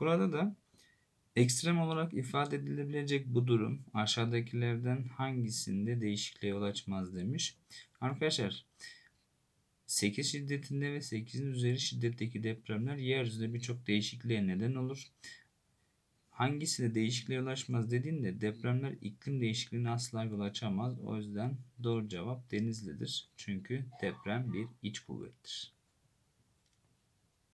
Burada da ekstrem olarak ifade edilebilecek bu durum aşağıdakilerden hangisinde değişikliğe yol açmaz demiş. Arkadaşlar 8 şiddetinde ve 8'in üzeri şiddetteki depremler yeryüzünde birçok değişikliğe neden olur. Hangisine değişikliğe yol açmaz dediğinde depremler iklim değişikliğine asla yol açamaz. O yüzden doğru cevap Denizli'dir. Çünkü deprem bir iç kuvvettir.